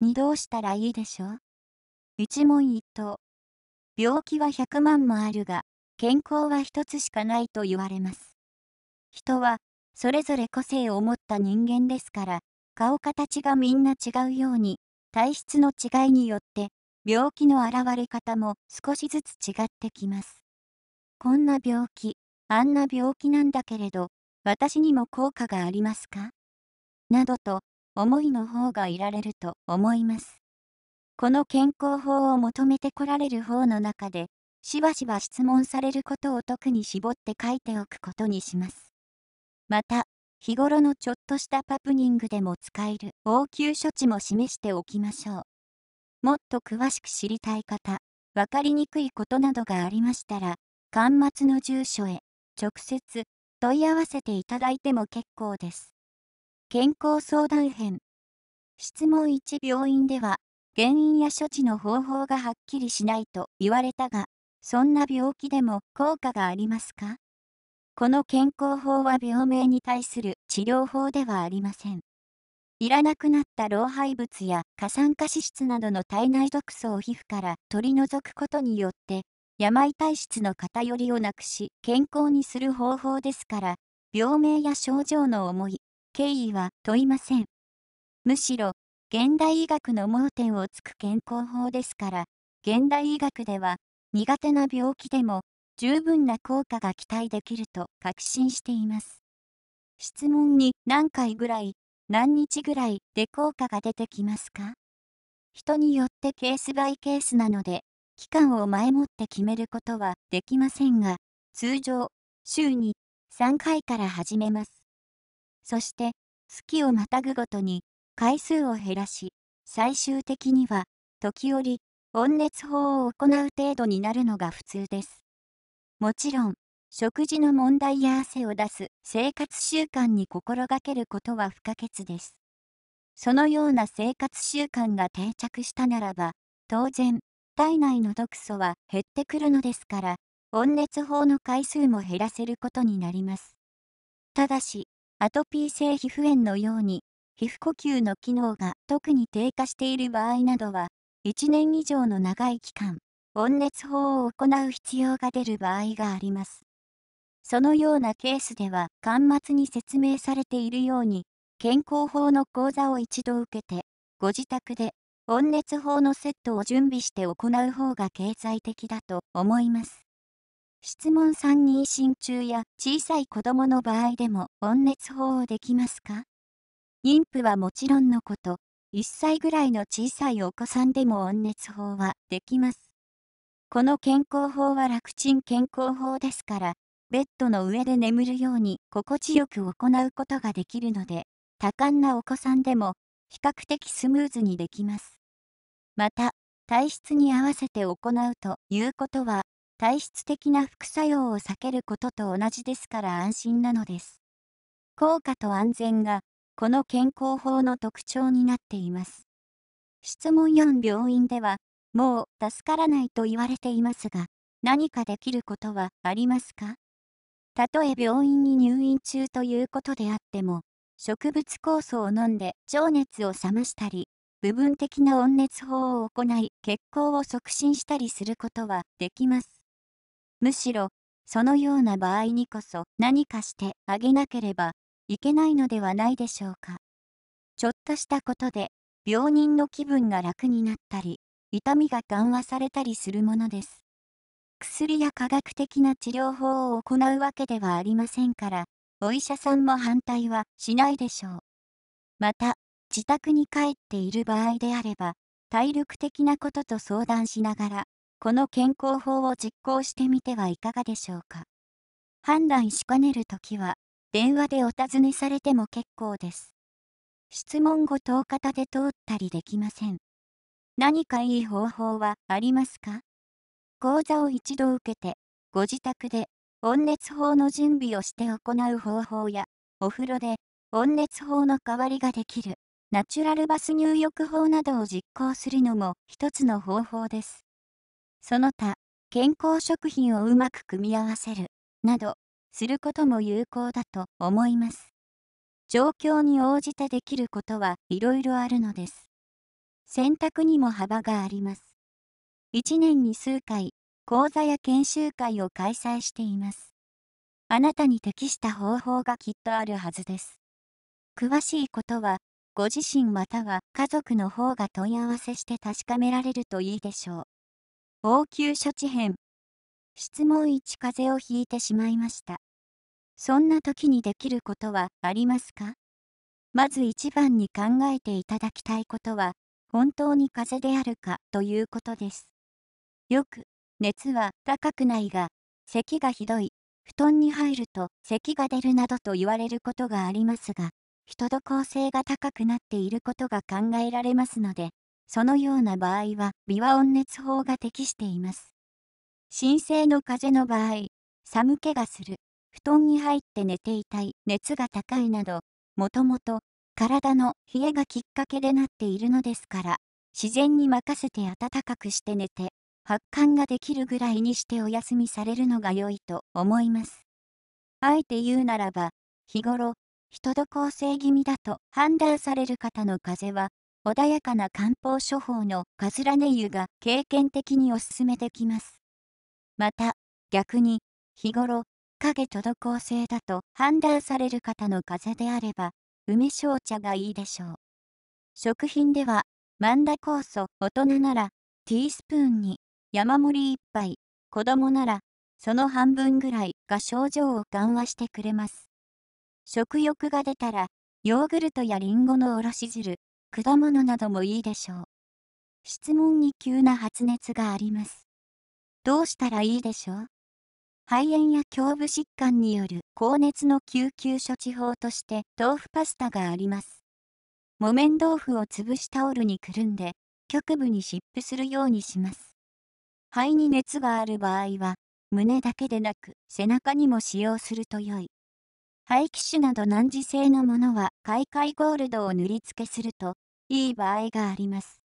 にどうしたらいいでしょう一問一答。病気は100万もあるが、健康は一つしかないと言われます。人は、それぞれ個性を持った人間ですから、顔形がみんな違うように、体質の違いによって、病気の現れ方も少しずつ違ってきます。こんな病気、あんな病気なんだけれど、私にも効果がありますかなどと思いの方がいられると思います。この健康法を求めてこられる方の中で、しばしば質問されることを特に絞って書いておくことにします。また、日頃のちょっとしたパプニングでも使える応急処置も示しておきましょう。もっと詳しく知りたい方、分かりにくいことなどがありましたら、端末の住所へ直接問い合わせていただいても結構です。健康相談編質問1病院では原因や処置の方法がはっきりしないと言われたがそんな病気でも効果がありますかこの健康法は病名に対する治療法ではありませんいらなくなった老廃物や過酸化脂質などの体内毒素を皮膚から取り除くことによって病体質の偏りをなくし健康にする方法ですから病名や症状の重い敬意は問いません。むしろ、現代医学の盲点をつく健康法ですから、現代医学では、苦手な病気でも、十分な効果が期待できると確信しています。質問に何回ぐらい、何日ぐらいで効果が出てきますか人によってケースバイケースなので、期間を前もって決めることはできませんが、通常、週に3回から始めます。そして月をまたぐごとに回数を減らし最終的には時折温熱法を行う程度になるのが普通です。もちろん食事の問題や汗を出す生活習慣に心がけることは不可欠です。そのような生活習慣が定着したならば当然体内の毒素は減ってくるのですから温熱法の回数も減らせることになります。ただしアトピー性皮膚炎のように、皮膚呼吸の機能が特に低下している場合などは、1年以上の長い期間、温熱法を行う必要が出る場合があります。そのようなケースでは、端末に説明されているように、健康法の講座を一度受けて、ご自宅で温熱法のセットを準備して行う方が経済的だと思います。質問3妊娠中や小さい子供の場合でも温熱法をできますか妊婦はもちろんのこと、1歳ぐらいの小さいお子さんでも温熱法はできます。この健康法は楽ちん健康法ですから、ベッドの上で眠るように心地よく行うことができるので、多感なお子さんでも比較的スムーズにできます。また、体質に合わせて行うということは体質的な副作用を避けることと同じですから安心なのです。効果と安全が、この健康法の特徴になっています。質問4病院では、もう助からないと言われていますが、何かできることはありますかたとえ病院に入院中ということであっても、植物酵素を飲んで情熱を冷ましたり、部分的な温熱法を行い、血行を促進したりすることはできます。むしろ、そのような場合にこそ何かしてあげなければいけないのではないでしょうか。ちょっとしたことで、病人の気分が楽になったり、痛みが緩和されたりするものです。薬や科学的な治療法を行うわけではありませんから、お医者さんも反対はしないでしょう。また、自宅に帰っている場合であれば、体力的なことと相談しながら、この健康法を実行してみてはいかがでしょうか。判断しかねるときは、電話でお尋ねされても結構です。質問ごと方で通ったりできません。何かいい方法はありますか講座を一度受けて、ご自宅で温熱法の準備をして行う方法や、お風呂で温熱法の代わりができるナチュラルバス入浴法などを実行するのも一つの方法です。その他、健康食品をうまく組み合わせる、など、することも有効だと思います。状況に応じてできることはいろいろあるのです。選択にも幅があります。1年に数回、講座や研修会を開催しています。あなたに適した方法がきっとあるはずです。詳しいことは、ご自身または家族の方が問い合わせして確かめられるといいでしょう。応急処置編質問1風邪をひいてしまいましたそんな時にできることはありますかまず一番に考えていただきたいことは本当に風邪であるかということですよく熱は高くないが咳がひどい布団に入ると咳が出るなどと言われることがありますが人と構成が高くなっていることが考えられますのでそのような場合は、微和温熱法が適しています。新生の風邪の場合、寒気がする、布団に入って寝ていたい、熱が高いなど、もともと体の冷えがきっかけでなっているのですから、自然に任せて暖かくして寝て、発汗ができるぐらいにしてお休みされるのが良いと思います。あえて言うならば、日頃、人と構成気味だと判断される方の風邪は、穏やかな漢方処方のカズラネ湯が経験的におすすめできます。また、逆に、日頃、影滞性だと判断される方の風邪であれば、梅小茶がいいでしょう。食品では、万田酵素大人なら、ティースプーンに山盛り1杯、子供なら、その半分ぐらいが症状を緩和してくれます。食欲が出たら、ヨーグルトやリンゴのおろし汁、果物などもいいでしょう。質問に急な発熱があります。どうしたらいいでしょう肺炎や胸部疾患による高熱の救急処置法として豆腐パスタがあります。木綿豆腐を潰しタオルにくるんで、局部に湿布するようにします。肺に熱がある場合は、胸だけでなく背中にも使用すると良い。廃棄種など難治性のものは買い替えゴールドを塗り付けするといい場合があります。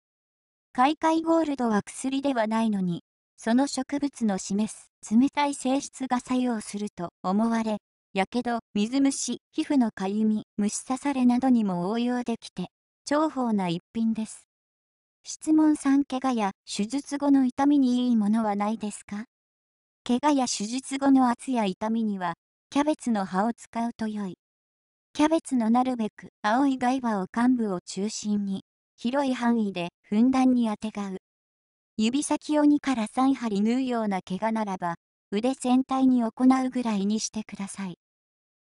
買い替えゴールドは薬ではないのに、その植物の示す冷たい性質が作用すると思われ、やけど、水虫、皮膚のかゆみ、虫刺されなどにも応用できて、重宝な一品です。質問3怪我や手術後の痛みにいいものはないですか怪我や手術後の圧や痛みにはキャベツの葉を使うと良い。キャベツのなるべく青い外葉を幹部を中心に、広い範囲でふんだんにあてがう。指先を2から3針縫うような怪我ならば、腕全体に行うぐらいにしてください。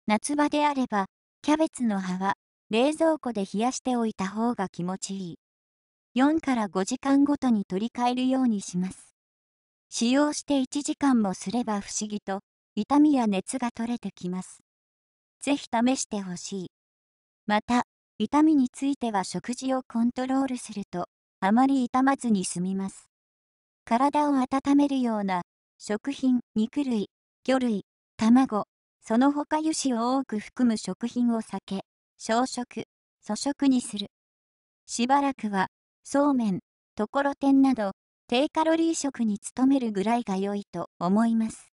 夏場であれば、キャベツの葉は冷蔵庫で冷やしておいた方が気持ちいい。4から5時間ごとに取り替えるようにします。使用して1時間もすれば不思議と痛みや熱が取れてきます。ぜひ試してほしい。また、痛みについては食事をコントロールすると、あまり痛まずに済みます。体を温めるような、食品、肉類、魚類、卵、その他油脂を多く含む食品を避け、小食、粗食にする。しばらくは、そうめん、ところてんなど、低カロリー食に努めるぐらいが良いと思います。